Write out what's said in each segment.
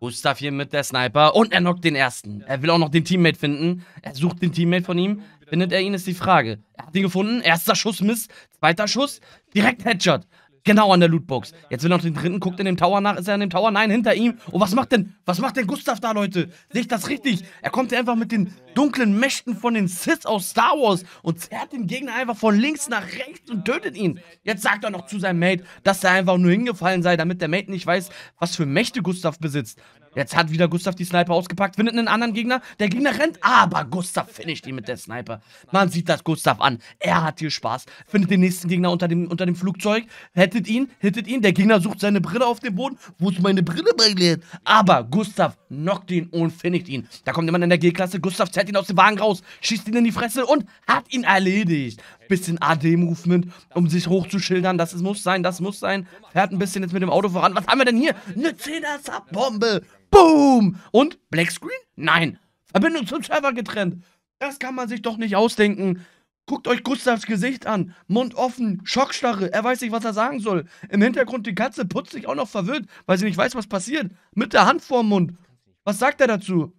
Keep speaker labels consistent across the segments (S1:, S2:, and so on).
S1: Gustav hier mit der Sniper. Und er knockt den ersten. Er will auch noch den Teammate finden. Er sucht den Teammate von ihm. Findet er ihn, ist die Frage. Er hat ihn gefunden. Erster Schuss Mist. Zweiter Schuss. Direkt Headshot. Genau an der Lootbox. Jetzt will er noch den dritten, guckt in dem Tower nach. Ist er in dem Tower? Nein, hinter ihm. Und was macht denn, was macht denn Gustav da, Leute? Sehe ich das richtig? Er kommt ja einfach mit den dunklen Mächten von den Sith aus Star Wars und zerrt den Gegner einfach von links nach rechts und tötet ihn. Jetzt sagt er noch zu seinem Mate, dass er einfach nur hingefallen sei, damit der Mate nicht weiß, was für Mächte Gustav besitzt. Jetzt hat wieder Gustav die Sniper ausgepackt, findet einen anderen Gegner. Der Gegner rennt, aber Gustav finisht ihn mit der Sniper. Man sieht das Gustav an. Er hat hier Spaß. Findet den nächsten Gegner unter dem, unter dem Flugzeug, hättet ihn, hittet ihn. Der Gegner sucht seine Brille auf dem Boden. Wo ist meine Brille, bei Lehrer? Aber Gustav knockt ihn und findet ihn. Da kommt jemand in der G-Klasse, Gustav zerrt ihn aus dem Wagen raus, schießt ihn in die Fresse und hat ihn erledigt. Bisschen AD-Movement, um sich hochzuschildern, das muss sein, das muss sein. Fährt ein bisschen jetzt mit dem Auto voran. Was haben wir denn hier? Eine 10 er bombe Boom! Und Black Screen? Nein. Verbindung zum Server getrennt. Das kann man sich doch nicht ausdenken. Guckt euch Gustavs Gesicht an. Mund offen, Schockstarre. Er weiß nicht, was er sagen soll. Im Hintergrund die Katze putzt sich auch noch verwirrt, weil sie nicht weiß, was passiert. Mit der Hand vorm Mund. Was sagt er dazu?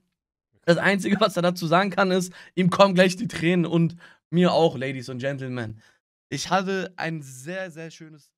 S1: Das Einzige, was er dazu sagen kann, ist, ihm kommen gleich die Tränen und mir auch, Ladies und Gentlemen. Ich hatte ein sehr, sehr schönes